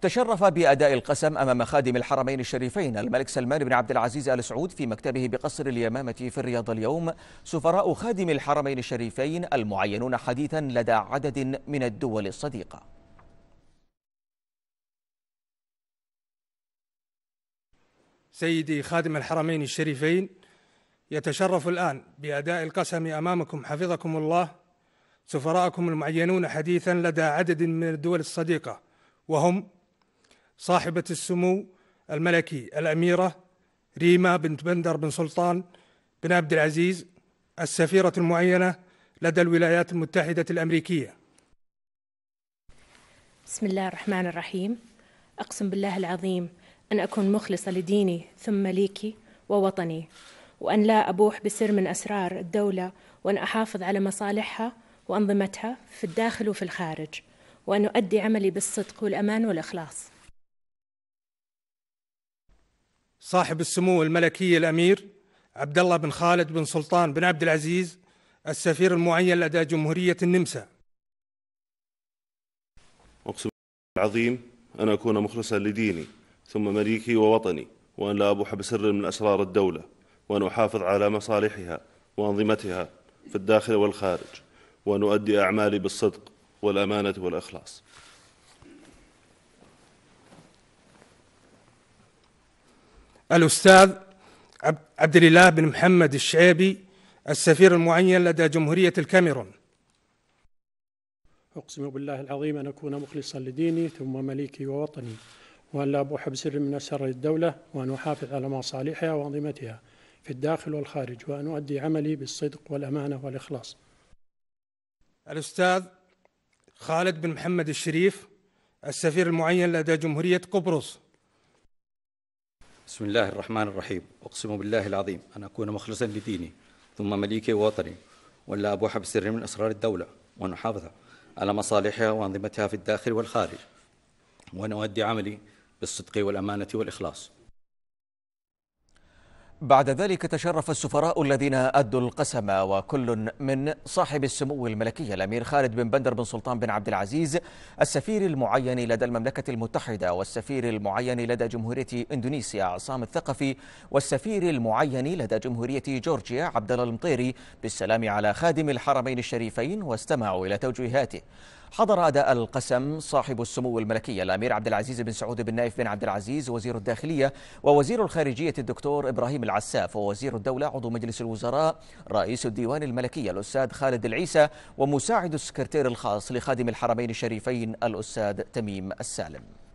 تشرف بأداء القسم أمام خادم الحرمين الشريفين الملك سلمان بن عبد العزيز آل سعود في مكتبه بقصر اليمامة في الرياض اليوم سفراء خادم الحرمين الشريفين المعينون حديثا لدى عدد من الدول الصديقة سيدي خادم الحرمين الشريفين يتشرف الآن بأداء القسم أمامكم حفظكم الله سفراءكم المعينون حديثا لدى عدد من الدول الصديقة وهم صاحبة السمو الملكي الأميرة ريما بنت بندر بن سلطان بن عبد العزيز السفيرة المعينة لدى الولايات المتحدة الأمريكية بسم الله الرحمن الرحيم أقسم بالله العظيم أن أكون مخلصة لديني ثم ليكي ووطني وأن لا أبوح بسر من أسرار الدولة وأن أحافظ على مصالحها وأنظمتها في الداخل وفي الخارج وأن أؤدي عملي بالصدق والأمان والإخلاص صاحب السمو الملكي الامير عبد الله بن خالد بن سلطان بن عبد العزيز السفير المعين لدى جمهوريه النمسا. اقسم العظيم ان اكون مخلصا لديني ثم مليكي ووطني وان لا ابوح بسر من اسرار الدوله وان احافظ على مصالحها وانظمتها في الداخل والخارج وان اؤدي اعمالي بالصدق والامانه والاخلاص. الأستاذ عبد الإله بن محمد الشعيبي السفير المعين لدى جمهورية الكاميرون أقسم بالله العظيم أن أكون مخلصا لديني ثم مليكي ووطني وأن لا أبوح بسر من أسرار الدولة وأن أحافظ على مصالحها وأنظمتها في الداخل والخارج وأن أؤدي عملي بالصدق والأمانة والإخلاص الأستاذ خالد بن محمد الشريف السفير المعين لدى جمهورية قبرص بسم الله الرحمن الرحيم أقسم بالله العظيم أن أكون مخلصا لديني ثم مليكي ووطني ولا أبوح بسر من أسرار الدولة وأن أحافظ على مصالحها وأنظمتها في الداخل والخارج وأن أؤدي عملي بالصدق والأمانة والإخلاص بعد ذلك تشرف السفراء الذين أدوا القسم وكل من صاحب السمو الملكي الأمير خالد بن بندر بن سلطان بن عبد العزيز السفير المعين لدى المملكة المتحدة والسفير المعين لدى جمهورية إندونيسيا عصام الثقفي والسفير المعين لدى جمهورية جورجيا عبد الله المطيري بالسلام على خادم الحرمين الشريفين واستمعوا إلى توجيهاته حضر أداء القسم صاحب السمو الملكي الأمير عبد العزيز بن سعود بن نايف بن عبد العزيز وزير الداخلية ووزير الخارجية الدكتور إبراهيم العساف ووزير الدولة عضو مجلس الوزراء رئيس الديوان الملكي الأستاذ خالد العيسى ومساعد السكرتير الخاص لخادم الحرمين الشريفين الأستاذ تميم السالم